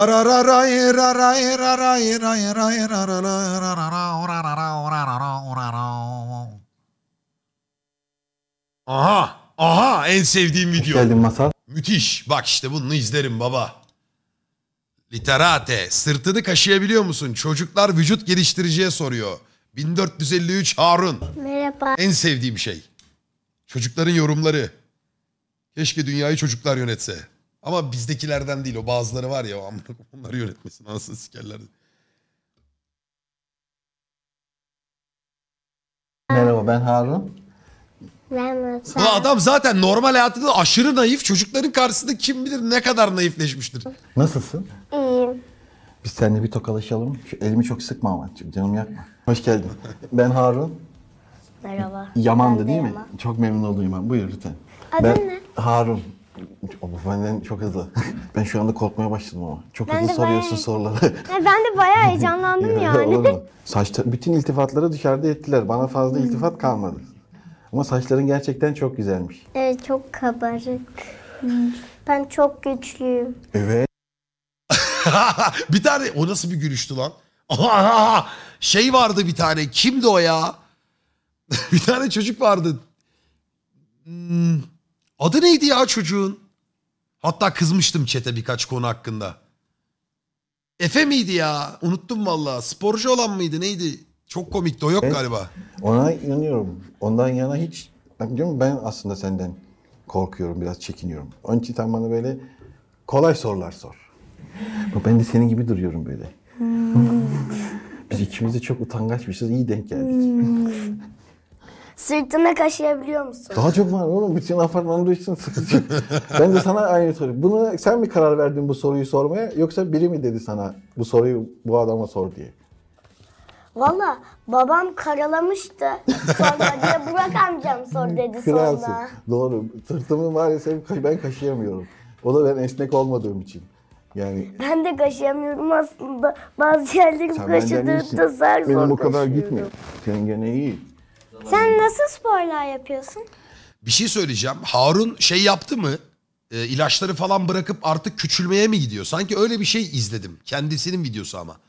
Aha, aha en sevdiğim video. Hoş geldin masal. Müthiş. Bak işte bunu izlerim baba. Literate. Sırtını kaşıyabiliyor musun? Çocuklar vücut geliştiriciye soruyor. 1453 Harun. Merhaba. En sevdiğim şey. Çocukların yorumları. Keşke dünyayı çocuklar yönetse. Ama bizdekilerden değil o bazıları var ya o amına onları yönetmesin anasını sikerler. Merhaba ben Harun. Ben Bu adam zaten normal hayatında aşırı naif çocukların karşısında kim bilir ne kadar naifleşmiştir. Nasılsın? İyiyim. Biz seninle bir tokalaşalım. Şu elimi çok sıkma ama canım yakma. Hoş geldin. Ben Harun. Merhaba. Yaman'dı Ben değil mi? Yaman. Çok memnun oldum Yaman. Buyur lütfen. Adın Ben- ne? Harun. Ama benden çok hızlı. Ben şu anda korkmaya başladım ama. Çok Ben hızlı soruyorsun bayağı- soruları. ben de bayağı heyecanlandım yani. Saçta, bütün iltifatları dışarıda ettiler. Bana fazla iltifat kalmadı. Ama saçların gerçekten çok güzelmiş. Evet çok kabarık. Ben çok güçlüyüm. Evet. bir tane o nasıl bir gülüştü lan? şey vardı bir tane. Kimdi o ya? bir tane çocuk vardı. Hmm, Adı neydi ya çocuğun? Hatta kızmıştım çete birkaç konu hakkında. Efe miydi ya? Unuttum valla. Sporcu olan mıydı neydi? Çok komikti o yok Evet. galiba. Ona inanıyorum. Ondan yana hiç... Ben, diyorum, ben aslında senden korkuyorum, biraz çekiniyorum. Onun için sen bana böyle kolay sorular sor. Ben de senin gibi duruyorum böyle. Hmm. Biz ikimiz de çok utangaçmışız, iyi denk geldik. Hmm. Sırtına kaşıyabiliyor musun? Daha çok var oğlum. Bütün apartmanda için sıkıcı. ben de sana aynı soruyu. Bunu sen mi karar verdin bu soruyu sormaya yoksa biri mi dedi sana bu soruyu bu adama sor diye? Valla babam karalamıştı. Sonra diye Burak amcam sor dedi Kralsın. sonra. Doğru. Sırtımı maalesef ka- ben kaşıyamıyorum. O da ben esnek olmadığım için. Yani Ben de kaşıyamıyorum aslında. Bazı yerlerim sen benden iyisin. kaşıdığında zar zor Benim bu kadar kaşıyorum. gitme. Sen gene iyi sporlar. Sen nasıl sporlar yapıyorsun? Bir şey söyleyeceğim. Harun şey yaptı mı? E, ilaçları falan bırakıp artık küçülmeye mi gidiyor? Sanki öyle bir şey izledim. Kendisinin videosu ama.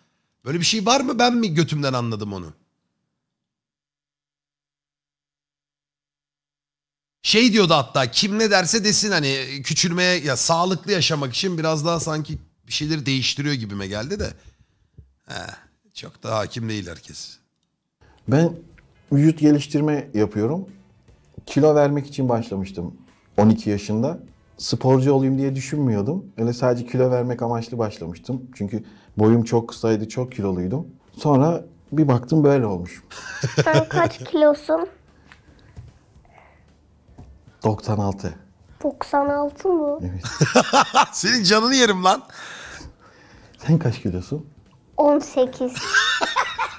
Böyle bir şey var mı? Ben mi götümden anladım onu? Şey diyordu hatta kim ne derse desin hani küçülmeye ya sağlıklı yaşamak için biraz daha sanki bir şeyleri değiştiriyor gibime geldi de. He, çok da hakim değil herkes. Ben vücut geliştirme yapıyorum. Kilo vermek için başlamıştım 12 yaşında. Sporcu olayım diye düşünmüyordum. Öyle sadece kilo vermek amaçlı başlamıştım. Çünkü boyum çok kısaydı, çok kiloluydum. Sonra bir baktım böyle olmuş. Sen kaç kilosun? 96. 96 mı? Evet. Senin canını yerim lan. Sen kaç kilosun? 18.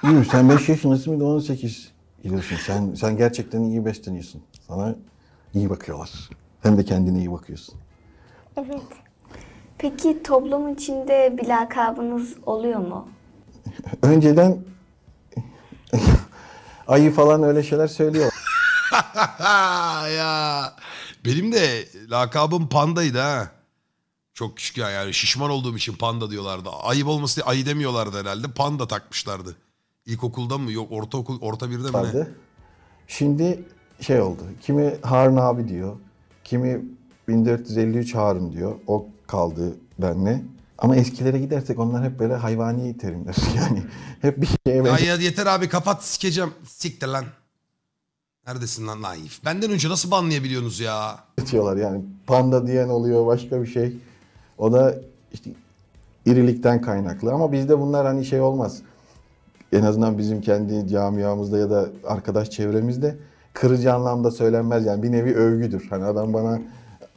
Yürü sen 5 yaşındasın bir de 18. İlirsin sen, sen gerçekten iyi besleniyorsun. Sana iyi bakıyorlar. Hem de kendine iyi bakıyorsun. Evet. Peki toplum içinde bir lakabınız oluyor mu? Önceden ayı falan öyle şeyler söylüyor. ya benim de lakabım pandaydı ha. Çok küçük ya yani şişman olduğum için panda diyorlardı. Ayıp olması diye ayı demiyorlardı herhalde. Panda takmışlardı. İlkokulda mı? Yok ortaokul, orta birde mi ne? Şimdi şey oldu. Kimi Harun abi diyor. Kimi 1453 Harun diyor. O kaldı benle. Ama eskilere gidersek onlar hep böyle hayvani terimler. Yani hep bir şeye Ya, ya yeter abi kapat sikeceğim. Siktir lan. Neredesin lan naif? Benden önce nasıl banlayabiliyorsunuz ya? benzetiyorlar. Yani panda diyen oluyor başka bir şey. O da işte irilikten kaynaklı. Ama bizde bunlar hani şey olmaz en azından bizim kendi camiamızda ya da arkadaş çevremizde kırıcı anlamda söylenmez. Yani bir nevi övgüdür. Hani adam bana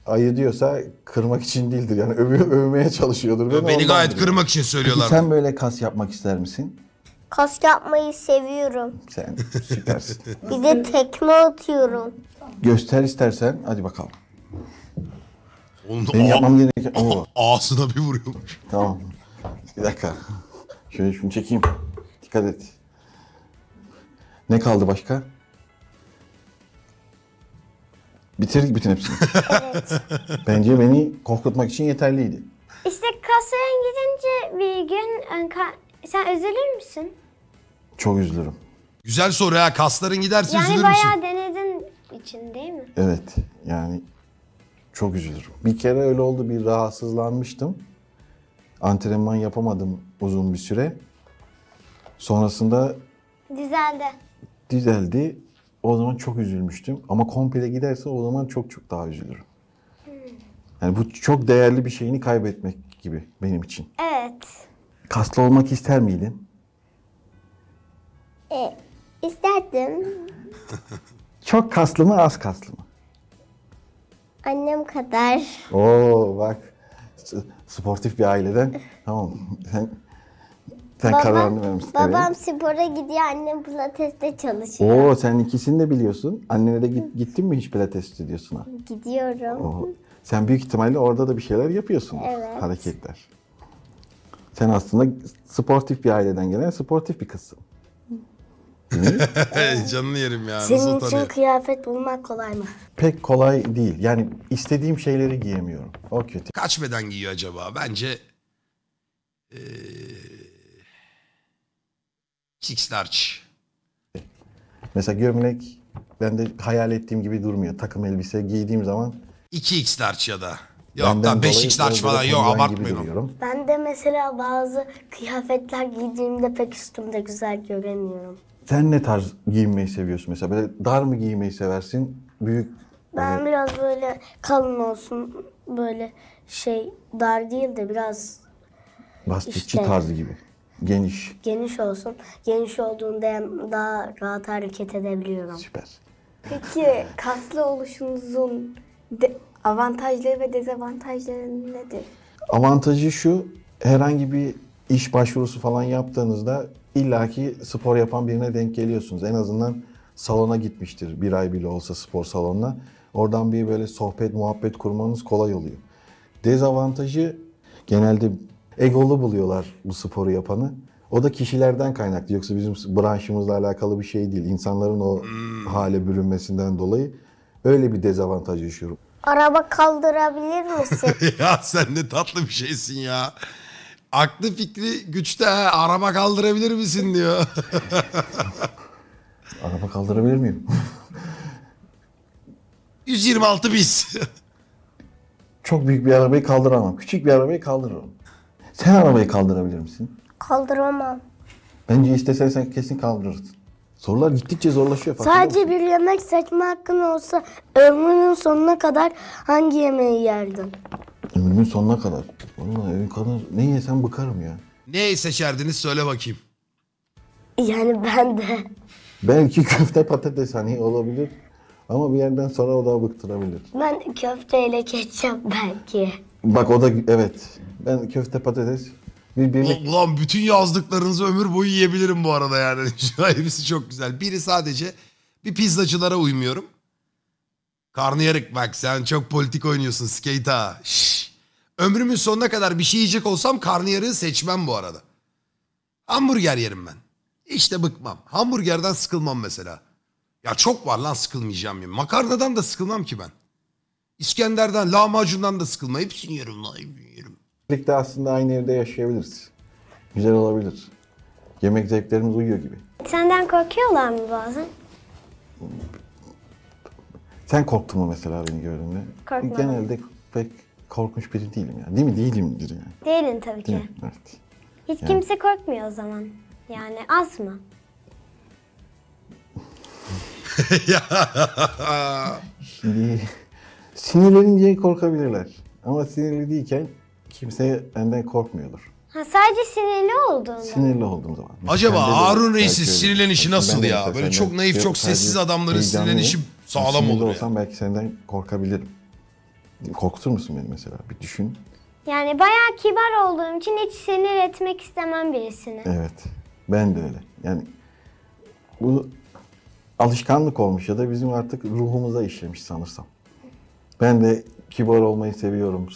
ayı diyorsa kırmak için değildir. Yani övü, övmeye çalışıyordur. Beni, beni gayet diyor. kırmak için söylüyorlar. Peki sen böyle kas yapmak ister misin? Kas yapmayı seviyorum. Sen süpersin. bir de tekme atıyorum. Göster istersen. Hadi bakalım. Ben yapmam gereken o. Ağzına bir vuruyormuş. Tamam. Bir dakika. Şöyle şunu çekeyim. Dikkat et. Ne kaldı başka? Bitirdik bütün hepsini. Evet. Bence beni korkutmak için yeterliydi. İşte kasaya gidince bir gün sen üzülür müsün? Çok üzülürüm. Güzel soru ya Kasların giderse yani üzülür müsün? Yani bayağı denedin için değil mi? Evet. Yani çok üzülürüm. Bir kere öyle oldu. Bir rahatsızlanmıştım. Antrenman yapamadım uzun bir süre. Sonrasında düzeldi. Düzeldi. O zaman çok üzülmüştüm. Ama komple giderse o zaman çok çok daha üzülürüm. Hmm. Yani bu çok değerli bir şeyini kaybetmek gibi benim için. Evet. Kaslı olmak ister miydin? E, isterdim. çok kaslı mı az kaslı mı? Annem kadar. Oo bak sportif bir aileden. Tamam. Sen babam, kararını vermişsin. Babam evet. spora gidiyor, annem pilateste çalışıyor. Oo sen ikisini de biliyorsun. Annene de git, gittin mi hiç pilates stüdyosuna? Gidiyorum. Oo. Sen büyük ihtimalle orada da bir şeyler yapıyorsun. Evet. Hareketler. Sen aslında sportif bir aileden gelen sportif bir kızsın. Canını yerim ya. Senin Nasıl için kıyafet bulmak kolay mı? Pek kolay değil. Yani istediğim şeyleri giyemiyorum. O kötü. Kaç beden giyiyor acaba? Bence... Ee Six large. Mesela gömlek ben de hayal ettiğim gibi durmuyor. Takım elbise giydiğim zaman 2x large ya da. Yok da 5x large falan yok abartmıyorum. Ben de mesela bazı kıyafetler giydiğimde pek üstümde güzel göremiyorum. Sen ne tarz giyinmeyi seviyorsun mesela? Böyle dar mı giymeyi seversin? Büyük Ben Evet. Hani biraz böyle kalın olsun böyle şey dar değil de biraz bastıkçı İşte. tarzı gibi. Geniş. Geniş olsun. Geniş olduğunda hem daha rahat hareket edebiliyorum. Süper. Peki kaslı oluşunuzun de- avantajları ve dezavantajları nedir? Avantajı şu, herhangi bir iş başvurusu falan yaptığınızda illaki spor yapan birine denk geliyorsunuz. En azından salona gitmiştir bir ay bile olsa spor salonuna. Oradan bir böyle sohbet, muhabbet kurmanız kolay oluyor. Dezavantajı genelde egolu buluyorlar bu sporu yapanı. O da kişilerden kaynaklı. Yoksa bizim branşımızla alakalı bir şey değil. İnsanların o hmm. hale bürünmesinden dolayı öyle bir dezavantaj yaşıyorum. Araba kaldırabilir misin? ya sen ne tatlı bir şeysin ya. Aklı fikri güçte ha. Araba kaldırabilir misin diyor. Araba kaldırabilir miyim? 126 biz. Çok büyük bir arabayı kaldıramam. Küçük bir arabayı kaldırırım. Sen arabayı kaldırabilir misin? Kaldıramam. Bence istesen sen kesin kaldırırsın. Sorular gittikçe zorlaşıyor. Sadece mısın? bir yemek seçme hakkın olsa ömrünün sonuna kadar hangi yemeği yerdin? Ömrünün sonuna kadar. Vallahi ömrüm kadar. Ne yesem bıkarım ya. Neyi seçerdiniz söyle bakayım. Yani ben de. Belki köfte patates hani olabilir. Ama bir yerden sonra o da bıktırabilir. Ben köfteyle ketçap belki. Bak o da evet. Ben köfte patates. Bir, bir... Ulan, bütün yazdıklarınızı ömür boyu yiyebilirim bu arada yani. Hepsi çok güzel. Biri sadece bir pizzacılara uymuyorum. Karnıyarık bak sen çok politik oynuyorsun Skeita. Ömrümün sonuna kadar bir şey yiyecek olsam karnıyarığı seçmem bu arada. Hamburger yerim ben. İşte bıkmam. Hamburgerden sıkılmam mesela. Ya çok var lan sıkılmayacağım ya. Makarnadan da sıkılmam ki ben. İskender'den, lahmacundan da sıkılmayıp Hepsini yerim lan, hepsini yerim. Birlikte aslında aynı evde yaşayabiliriz. Güzel olabilir. Yemek zevklerimiz uyuyor gibi. Senden korkuyorlar mı bazen? Sen korktun mu mesela beni gördüğünde? Korkmadım. Genelde pek korkmuş biri değilim yani. Değil mi? Değilimdir yani. Değilin tabii ki. Değil Evet. Hiç Yani. kimse korkmuyor o zaman. Yani az mı? Şimdi Sinirlenince korkabilirler. Ama sinirli değilken kimse benden korkmuyordur. Ha sadece sinirli oldun. Sinirli olduğum zaman. Biz Acaba kendi de Harun Reis'in belki sinirlenişi şey nasıl ya? Böyle çok senden- naif, çok sessiz adamların heyecanlıyım. sinirlenişi sağlam olur ya. olsam belki senden korkabilirim. Korkutur musun beni mesela? Bir düşün. Yani bayağı kibar olduğum için hiç sinir etmek istemem birisini. Evet. Ben de öyle. Yani bu alışkanlık olmuş ya da bizim artık ruhumuza işlemiş sanırsam. Ben de kibar olmayı seviyorum.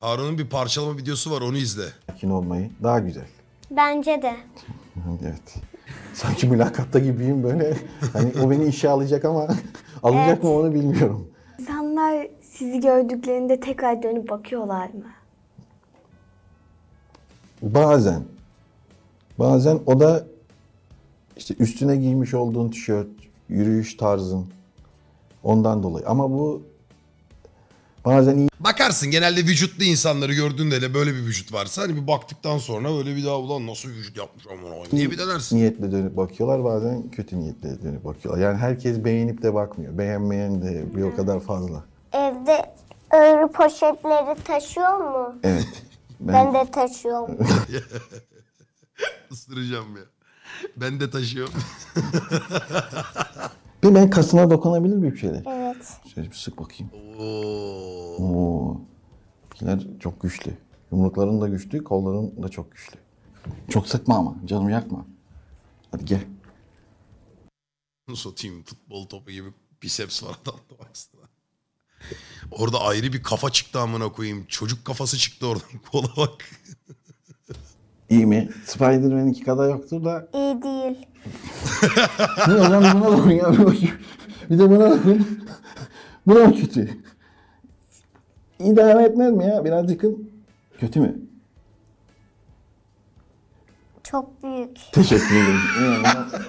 Harun'un bir parçalama videosu var onu izle. Sakin olmayı. Daha güzel. Bence de. evet. Sanki mülakatta gibiyim böyle. Hani o beni işe alacak ama alacak Evet. mı onu bilmiyorum. İnsanlar sizi gördüklerinde tekrar dönüp bakıyorlar mı? Bazen. Bazen o da işte üstüne giymiş olduğun tişört, yürüyüş tarzın ondan dolayı. Ama bu Bazen iyi Bakarsın genelde vücutlu insanları gördüğünde de böyle bir vücut varsa hani bir baktıktan sonra öyle bir daha ulan nasıl vücut yapmış aman aman diye bir dersin? niyetle dönüp bakıyorlar bazen kötü niyetle dönüp bakıyorlar. Yani herkes beğenip de bakmıyor. Beğenmeyen de bir o kadar fazla. Evde örü poşetleri taşıyor mu? Evet. Ben de taşıyorum. Isıracağım ya. Ben de taşıyorum. Bir ben kasına dokunabilir bir şeyler. Şöyle bir sık bakayım. Oo. Oo. İkiler çok güçlü. Yumrukların da güçlü, kolların da çok güçlü. Çok sıkma ama, canım yakma. Hadi gel. Nasıl Satayım futbol topu gibi biceps var adamda baksana. Orada ayrı bir kafa çıktı amına koyayım. Çocuk kafası çıktı oradan. Kola bak. İyi mi? Spider-Man 2 kadar yoktur da. İyi değil. Ne hocam buna bakın ya. Bir de buna bakın. Bu da kötü. İdare etmez mi ya? Birazcık kötü mü? Çok büyük. Teşekkür ederim.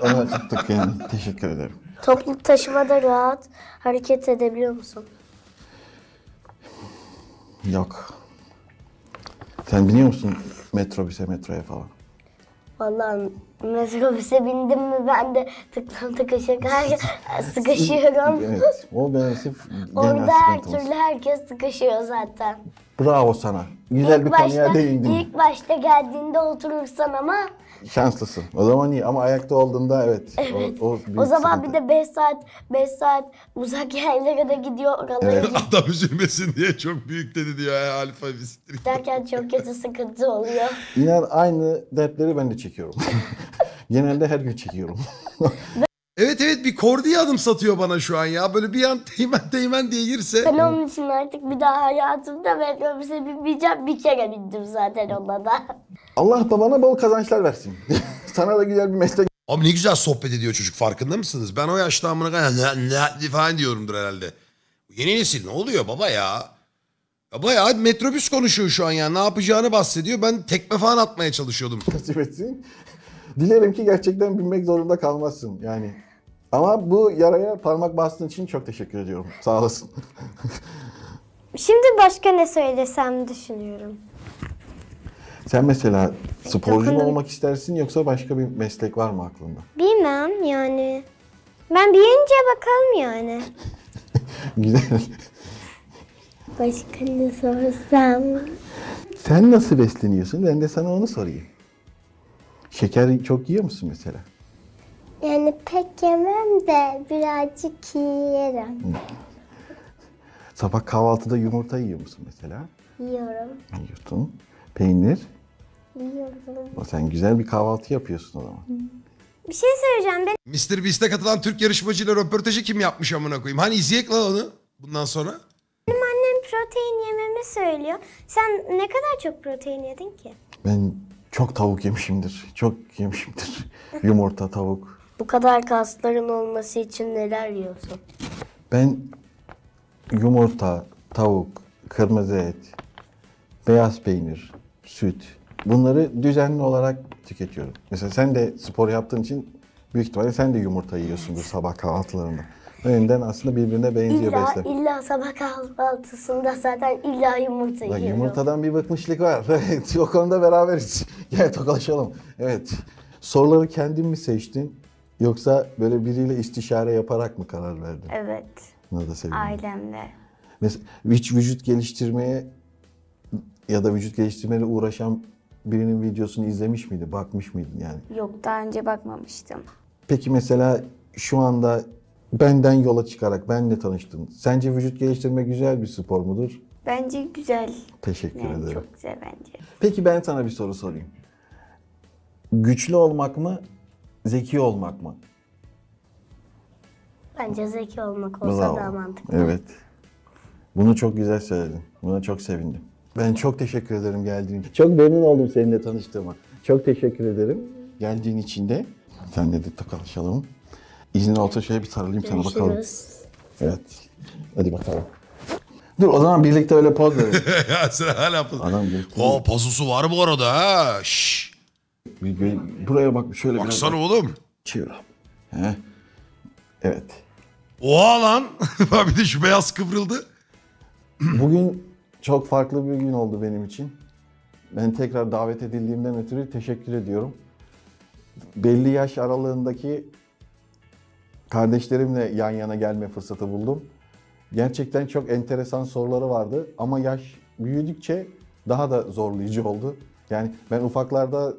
Ona çıktık yani. Teşekkür ederim. Toplu taşımada rahat hareket edebiliyor musun? Yok. Sen biniyor musun metrobüse metroya falan? Vallahi metrobüse bindim mi ben de tıklam tıkışık her sıkışıyorum. evet. O benasif Orada her türlü herkes sıkışıyor zaten. Bravo sana. Güzel bir konuya değindin. İlk başta geldiğinde oturursan ama Şanslısın. O zaman iyi ama ayakta olduğunda evet. evet. O, o, o zaman sıkıntı. bir de 5 saat 5 saat uzak yerlere de gidiyor oralara. Evet. Adam üzülmesin diye çok büyük dedi diyor ya alfa Bistri. Derken çok kötü sıkıntı oluyor. İnan aynı dertleri ben de çekiyorum. Genelde her gün çekiyorum. Evet evet bir kordiye adım satıyor bana şu an ya. Böyle bir an teğmen teğmen diye girse. Ben onun için artık bir daha hayatımda metrobüse binmeyeceğim. Bir kere bindim zaten ona da. Allah babana bol kazançlar versin. Sana da güzel bir meslek Abi ne güzel sohbet ediyor çocuk farkında mısınız? Ben o yaşta amına kadar ne, ne falan diyorumdur herhalde. Yeni nesil ne oluyor baba ya? ya? Bayağı metrobüs konuşuyor şu an ya. Ne yapacağını bahsediyor. Ben tekme falan atmaya çalışıyordum. nasip etsin. Dilerim ki gerçekten binmek zorunda kalmazsın yani. Ama bu yaraya parmak bastığın için çok teşekkür ediyorum. Sağ olasın. Şimdi başka ne söylesem düşünüyorum. Sen mesela sporcu mu Dokundum. olmak istersin yoksa başka bir meslek var mı aklında? Bilmem yani. Ben büyüyünce bakalım yani. Güzel. Başka ne sorsam? Sen nasıl besleniyorsun? Ben de sana onu sorayım. Şeker çok yiyor musun mesela? Yani pek yemem de birazcık yerim. Sabah kahvaltıda yumurta yiyor musun mesela? Yiyorum. Yiyorsun. Peynir. Yiyorum. O sen güzel bir kahvaltı yapıyorsun o zaman. Bir şey söyleyeceğim. Ben... Mr. Beast'e katılan Türk yarışmacıyla röportajı kim yapmış amına koyayım? Hani izleyek lan onu bundan sonra. Benim annem protein yememi söylüyor. Sen ne kadar çok protein yedin ki? Ben çok tavuk yemişimdir. Çok yemişimdir. Yumurta, tavuk. Bu kadar kasların olması için neler yiyorsun? Ben yumurta, tavuk, kırmızı et, beyaz peynir, süt. Bunları düzenli olarak tüketiyorum. Mesela sen de spor yaptığın için büyük ihtimalle sen de yumurta yiyorsundur sabah kahvaltılarında. Önden aslında birbirine benziyor illa, beslenme. İlla sabah kahvaltısında zaten illa yumurta Bak, yiyorum. Yumurtadan bir bakmışlık var. Evet, o konuda beraberiz. Gel tokalaşalım. Evet. Soruları kendin mi seçtin? Yoksa böyle biriyle istişare yaparak mı karar verdin? Evet. Bunu da sevindim. Ailemle. Mesela hiç vücut geliştirmeye ya da vücut geliştirmeyle uğraşan birinin videosunu izlemiş miydi, bakmış mıydın yani? Yok daha önce bakmamıştım. Peki mesela şu anda benden yola çıkarak benle tanıştın. Sence vücut geliştirme güzel bir spor mudur? Bence güzel. Teşekkür Yani ederim. çok güzel bence. Peki ben sana bir soru sorayım. Güçlü olmak mı, zeki olmak mı? Bence zeki olmak olsa Bravo. daha mantıklı. Evet. Bunu çok güzel söyledin. Buna çok sevindim. Ben çok teşekkür ederim geldiğin için. Çok memnun oldum seninle tanıştığıma. Çok teşekkür ederim. Geldiğin için de senle de tokalaşalım. İznin olsa şöyle bir sarılayım sana bakalım. Evet. Hadi bakalım. Dur o zaman birlikte öyle poz verelim. ya sen hala poz. Adam birlikte. Oo pozusu var bu arada ha. Şşş. Bir, bir, buraya bak şöyle Baksana biraz. oğlum. Çevir. He. Evet. Oha lan. bir de şu beyaz kıvrıldı. Bugün çok farklı bir gün oldu benim için. Ben tekrar davet edildiğimden ötürü teşekkür ediyorum. Belli yaş aralığındaki kardeşlerimle yan yana gelme fırsatı buldum. Gerçekten çok enteresan soruları vardı ama yaş büyüdükçe daha da zorlayıcı oldu. Yani ben ufaklarda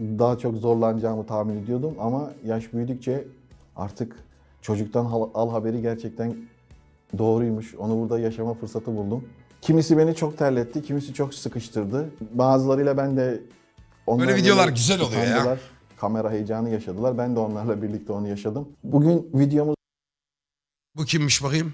daha çok zorlanacağımı tahmin ediyordum ama yaş büyüdükçe artık çocuktan al, haberi gerçekten doğruymuş. Onu burada yaşama fırsatı buldum. Kimisi beni çok terletti, kimisi çok sıkıştırdı. Bazılarıyla ben de onlarla Böyle videolar güzel oluyor ya. Kamera heyecanı yaşadılar. Ben de onlarla birlikte onu yaşadım. Bugün videomuz Bu kimmiş bakayım?